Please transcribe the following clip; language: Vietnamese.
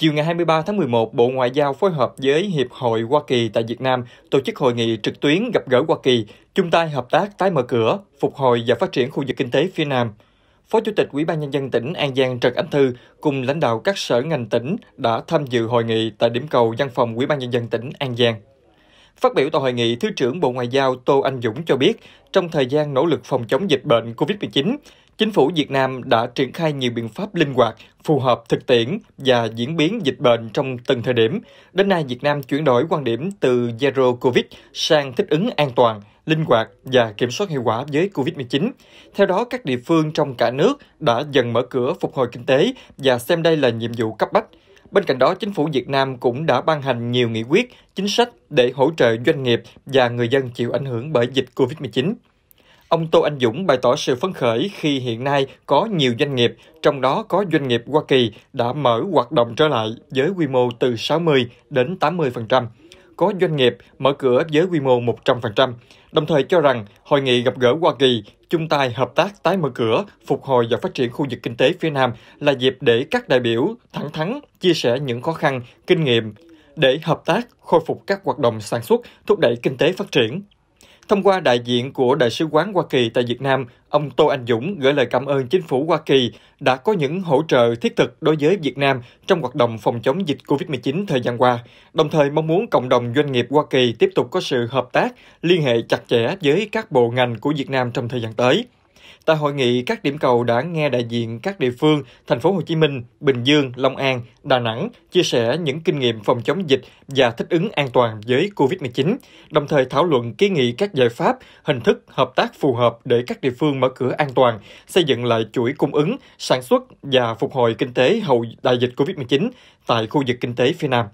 Chiều ngày 23 tháng 11, Bộ Ngoại giao phối hợp với Hiệp hội Hoa Kỳ tại Việt Nam tổ chức hội nghị trực tuyến gặp gỡ Hoa Kỳ, chung tay hợp tác tái mở cửa, phục hồi và phát triển khu vực kinh tế phía Nam. Phó Chủ tịch Ủy ban nhân dân tỉnh An Giang Trần Ánh Thư cùng lãnh đạo các sở ngành tỉnh đã tham dự hội nghị tại điểm cầu văn phòng Ủy ban nhân dân tỉnh An Giang. Phát biểu tại hội nghị, Thứ trưởng Bộ Ngoại giao Tô Anh Dũng cho biết, trong thời gian nỗ lực phòng chống dịch bệnh COVID-19, chính phủ Việt Nam đã triển khai nhiều biện pháp linh hoạt, phù hợp thực tiễn và diễn biến dịch bệnh trong từng thời điểm. Đến nay, Việt Nam chuyển đổi quan điểm từ Zero Covid sang thích ứng an toàn, linh hoạt và kiểm soát hiệu quả với Covid-19. Theo đó, các địa phương trong cả nước đã dần mở cửa phục hồi kinh tế và xem đây là nhiệm vụ cấp bách Bên cạnh đó, chính phủ Việt Nam cũng đã ban hành nhiều nghị quyết, chính sách để hỗ trợ doanh nghiệp và người dân chịu ảnh hưởng bởi dịch COVID-19. Ông Tô Anh Dũng bày tỏ sự phấn khởi khi hiện nay có nhiều doanh nghiệp, trong đó có doanh nghiệp Hoa Kỳ đã mở hoạt động trở lại với quy mô từ 60 đến 80% có doanh nghiệp mở cửa với quy mô 100%, đồng thời cho rằng hội nghị gặp gỡ Hoa Kỳ chung tay hợp tác tái mở cửa, phục hồi và phát triển khu vực kinh tế phía Nam là dịp để các đại biểu thẳng thắn chia sẻ những khó khăn, kinh nghiệm để hợp tác khôi phục các hoạt động sản xuất, thúc đẩy kinh tế phát triển. Thông qua đại diện của Đại sứ quán Hoa Kỳ tại Việt Nam, ông Tô Anh Dũng gửi lời cảm ơn chính phủ Hoa Kỳ đã có những hỗ trợ thiết thực đối với Việt Nam trong hoạt động phòng chống dịch COVID-19 thời gian qua, đồng thời mong muốn cộng đồng doanh nghiệp Hoa Kỳ tiếp tục có sự hợp tác, liên hệ chặt chẽ với các bộ ngành của Việt Nam trong thời gian tới. Tại hội nghị, các điểm cầu đã nghe đại diện các địa phương, thành phố Hồ Chí Minh, Bình Dương, Long An, Đà Nẵng chia sẻ những kinh nghiệm phòng chống dịch và thích ứng an toàn với COVID-19, đồng thời thảo luận kiến nghị các giải pháp, hình thức hợp tác phù hợp để các địa phương mở cửa an toàn, xây dựng lại chuỗi cung ứng, sản xuất và phục hồi kinh tế hậu đại dịch COVID-19 tại khu vực kinh tế phía Nam.